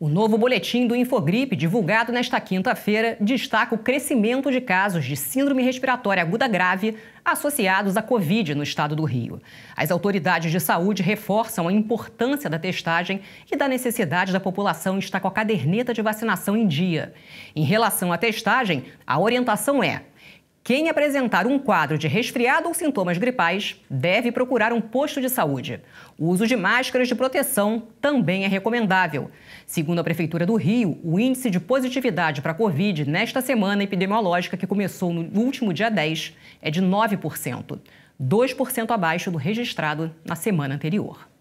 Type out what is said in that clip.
O novo boletim do Infogripe, divulgado nesta quinta-feira, destaca o crescimento de casos de síndrome respiratória aguda grave associados à Covid no estado do Rio. As autoridades de saúde reforçam a importância da testagem e da necessidade da população estar com a caderneta de vacinação em dia. Em relação à testagem, a orientação é quem apresentar um quadro de resfriado ou sintomas gripais deve procurar um posto de saúde. O uso de máscaras de proteção também é recomendável. Segundo a Prefeitura do Rio, o índice de positividade para a Covid nesta semana epidemiológica, que começou no último dia 10, é de 9%, 2% abaixo do registrado na semana anterior.